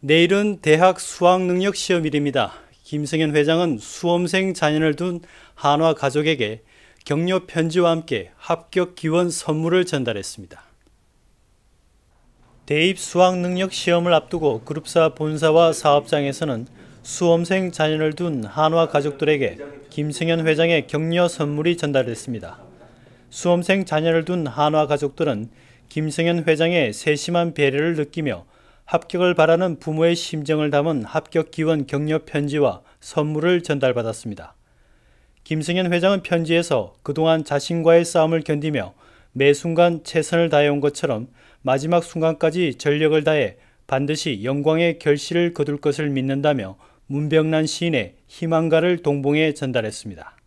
내일은 대학 수학능력 시험일입니다. 김성현 회장은 수험생 자녀를 둔 한화 가족에게 격려 편지와 함께 합격 기원 선물을 전달했습니다. 대입 수학능력 시험을 앞두고 그룹사 본사와 사업장에서는 수험생 자녀를 둔 한화 가족들에게 김승현 회장의 격려 선물이 전달됐습니다. 수험생 자녀를 둔 한화 가족들은 김승현 회장의 세심한 배려를 느끼며 합격을 바라는 부모의 심정을 담은 합격 기원 격려 편지와 선물을 전달받았습니다. 김승현 회장은 편지에서 그동안 자신과의 싸움을 견디며 매 순간 최선을 다해온 것처럼 마지막 순간까지 전력을 다해 반드시 영광의 결실을 거둘 것을 믿는다며 문병란 시인의 희망가를 동봉해 전달했습니다.